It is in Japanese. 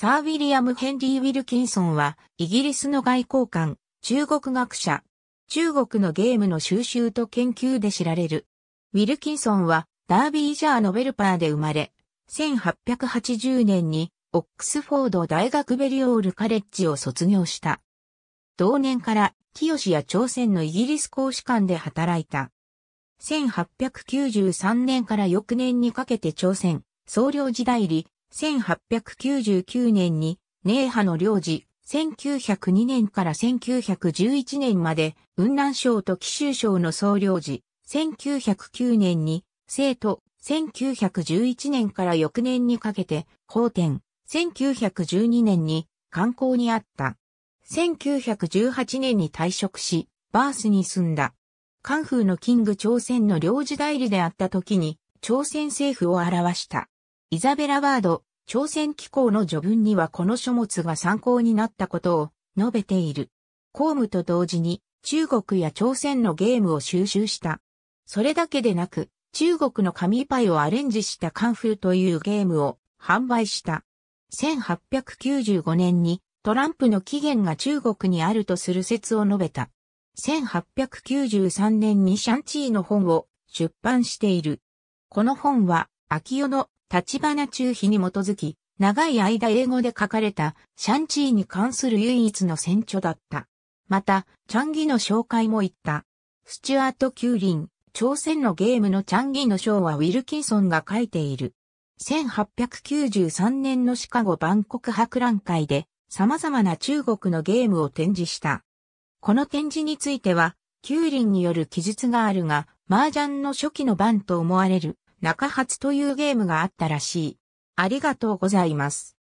サー・ウィリアム・ヘンリー・ウィルキンソンは、イギリスの外交官、中国学者、中国のゲームの収集と研究で知られる。ウィルキンソンは、ダービージャーのベルパーで生まれ、1880年に、オックスフォード大学ベリオールカレッジを卒業した。同年から、清や朝鮮のイギリス公使館で働いた。1893年から翌年にかけて朝鮮、総領時代理、1899年に、寧波の領事、1902年から1911年まで、雲南省と紀州省の総領事、1909年に、生徒、1911年から翌年にかけて、法典、1912年に、観光にあった。1918年に退職し、バースに住んだ。関風のキング朝鮮の領事代理であった時に、朝鮮政府を表した。イザベラ・ワード、朝鮮機構の序文にはこの書物が参考になったことを述べている。公務と同時に中国や朝鮮のゲームを収集した。それだけでなく、中国の紙パイをアレンジしたカンフーというゲームを販売した。1895年にトランプの起源が中国にあるとする説を述べた。1893年にシャンチーの本を出版している。この本は秋代の立花中妃に基づき、長い間英語で書かれたシャンチーに関する唯一の選著だった。また、チャンギの紹介も言った。スチュアート・キューリン、朝鮮のゲームのチャンギの章はウィルキンソンが書いている。1893年のシカゴ万国博覧会で様々な中国のゲームを展示した。この展示については、キューリンによる記述があるが、麻雀の初期の版と思われる中発というゲームがあったらしい。ありがとうございます。